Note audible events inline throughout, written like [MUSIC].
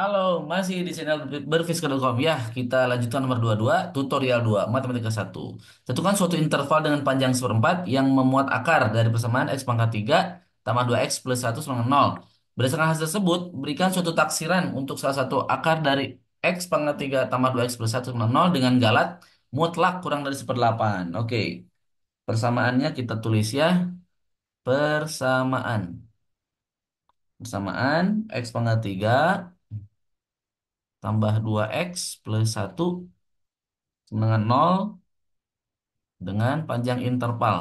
Halo, masih di channel berfiskal.com. Ya, kita lanjutkan nomor 22, tutorial 2, matematika 1. Tentukan suatu interval dengan panjang seperempat yang memuat akar dari persamaan x pangkat 3 tambah 2x plus 1 sama 0. Berdasarkan hasil tersebut, berikan suatu taksiran untuk salah satu akar dari x pangkat 3 tambah 2x plus 1 sama 0 dengan galat mutlak kurang dari 1 8. Oke, persamaannya kita tulis ya. Persamaan. Persamaan x pangkat 3 tambah 2x plus 1 dengan 0 dengan panjang interval.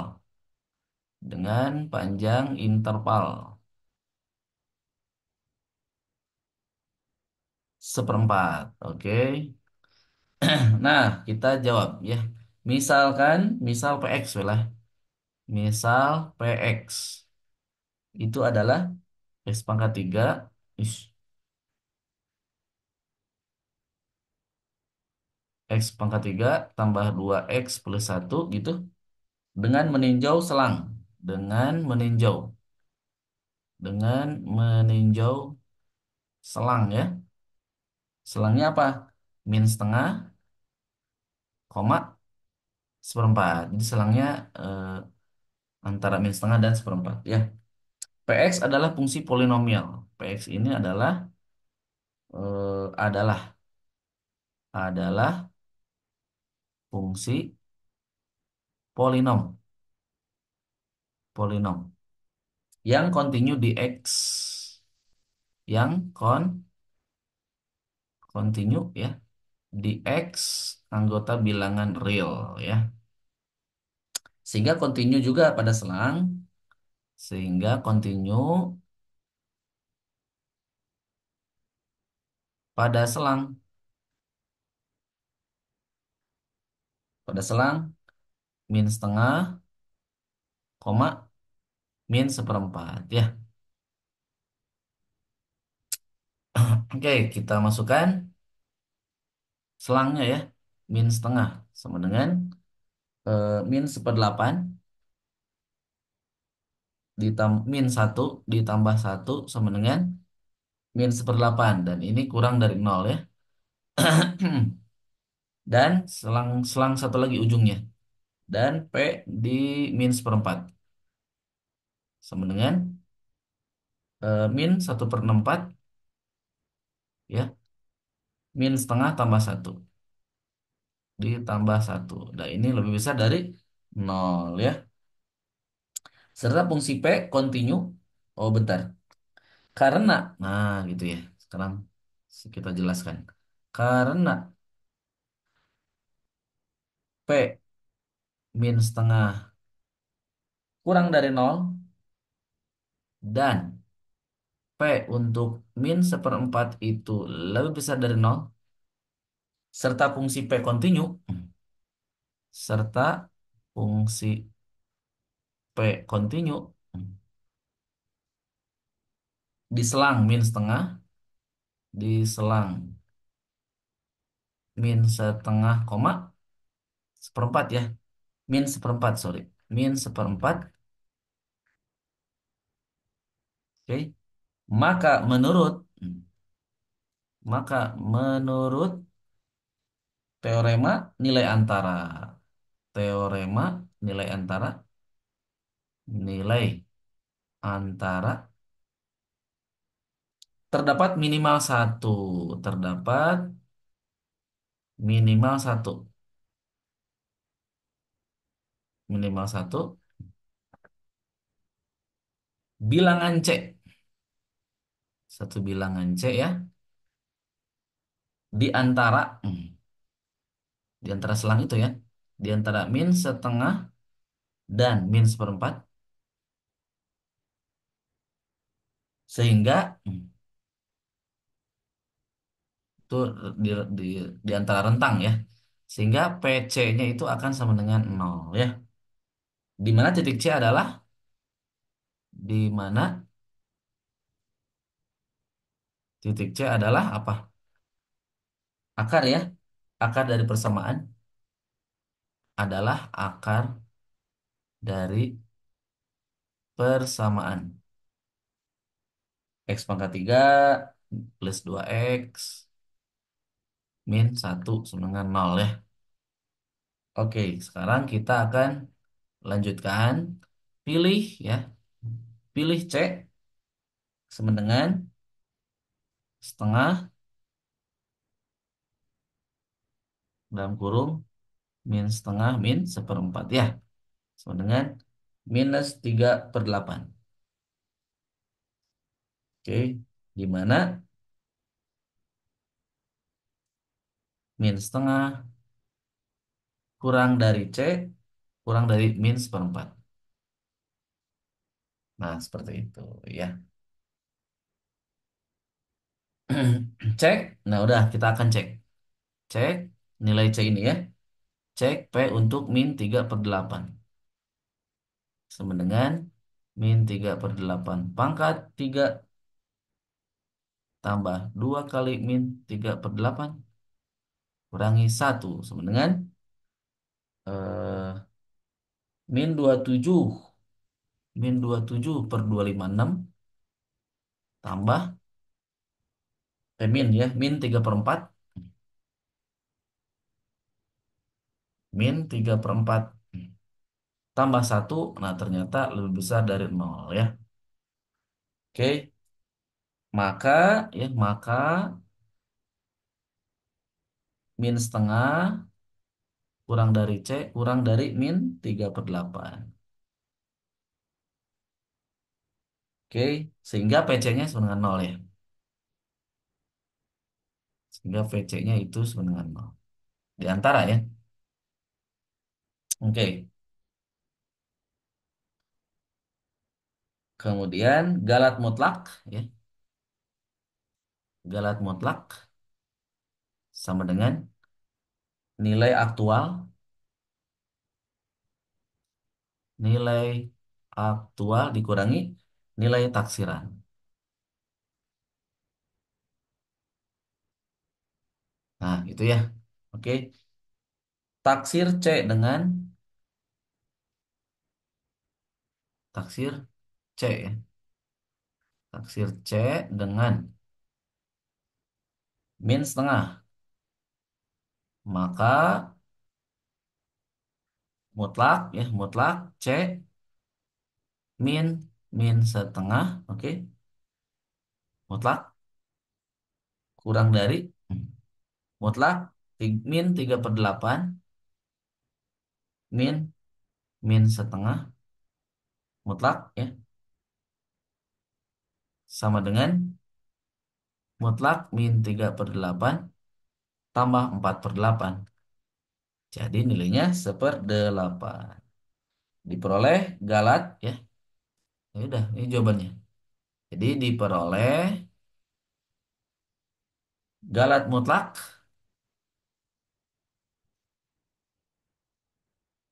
Dengan panjang interval. Seperempat, oke. [CLEARS THROAT] nah, kita jawab ya. Misalkan, misal PX lah. Misal PX itu adalah X pangkat 3. Ish, X pangkat 3 tambah 2X plus 1 gitu. Dengan meninjau selang. Dengan meninjau. Dengan meninjau selang ya. Selangnya apa? Min setengah, koma, seperempat. Jadi selangnya eh, antara min setengah dan seperempat ya. PX adalah fungsi polinomial. PX ini adalah eh, adalah adalah fungsi polinom polinom yang continue di x yang kon continue ya di x anggota bilangan real ya sehingga continue juga pada selang sehingga continue pada selang Pada selang min setengah, koma min seperempat ya. [CLEARS THROAT] Oke, kita masukkan selangnya ya. Min setengah sama dengan minus eh, min seperdelapan ditam min satu ditambah satu sama dengan min seperdelapan dan ini kurang dari nol ya. [CLEARS THROAT] dan selang selang satu lagi ujungnya dan P di min seperempat sama dengan e, min 1 per empat ya min setengah tambah satu ditambah satu. nah ini lebih besar dari nol ya serta fungsi P continue oh bentar karena nah gitu ya sekarang kita jelaskan karena P min setengah kurang dari nol dan P untuk min seperempat itu lebih besar dari nol serta fungsi P kontinu serta fungsi P kontinu di selang min setengah di selang min setengah koma seperempat ya min seperempat sorry min seperempat oke okay. maka menurut hmm. maka menurut teorema nilai antara teorema nilai antara nilai antara terdapat minimal satu terdapat minimal satu minimal satu bilangan C satu bilangan C ya di antara hmm, di antara selang itu ya di antara min setengah dan min seperempat sehingga hmm, itu di, di, di antara rentang ya sehingga PC-nya itu akan sama dengan nol ya di mana titik C adalah di mana titik C adalah apa? Akar ya. Akar dari persamaan adalah akar dari persamaan. X pangkat 3 plus 2X min 1 sama dengan 0 ya. Oke, sekarang kita akan Lanjutkan, pilih ya. Pilih C sama dengan setengah dalam kurung min setengah min seperempat ya. Sama dengan minus tiga per delapan Oke, di mana min setengah kurang dari C kurang dari min seperempat. Nah, seperti itu ya. [CLEARS THROAT] cek, nah udah kita akan cek. Cek nilai C ini ya. Cek P untuk min 3 per 8. Sama dengan min 3 per 8 pangkat 3 tambah 2 kali min 3 per 8 kurangi 1 sama dengan eh, Min 27. Min 27 per 256. Tambah. Eh, min ya. Min 3 per 4. Min 3 per 4. Tambah 1. Nah, ternyata lebih besar dari 0 ya. Oke. Maka, ya, maka min setengah kurang dari C kurang dari min 3 per 8. Oke, sehingga PC-nya sama dengan 0 ya. Sehingga PC-nya itu sama dengan 0. Di antara ya. Oke. Kemudian galat mutlak ya. Galat mutlak sama dengan nilai aktual nilai aktual dikurangi nilai taksiran. Nah, itu ya. Oke. Taksir C dengan taksir C ya. Taksir C dengan min setengah maka mutlak ya mutlak c min min setengah oke okay. mutlak kurang dari hmm. mutlak min 3 per 8 min min setengah mutlak ya sama dengan mutlak min 3 per 8 tambah 4 per 8. Jadi nilainya 1 per 8. Diperoleh galat ya. Ya udah, ini jawabannya. Jadi diperoleh galat mutlak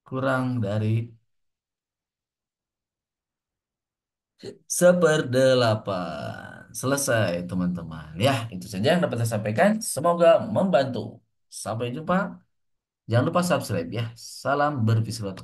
kurang dari 1 per 8 selesai, teman-teman. Ya, itu saja yang dapat saya sampaikan. Semoga membantu. Sampai jumpa. Jangan lupa subscribe ya. Salam berbisnis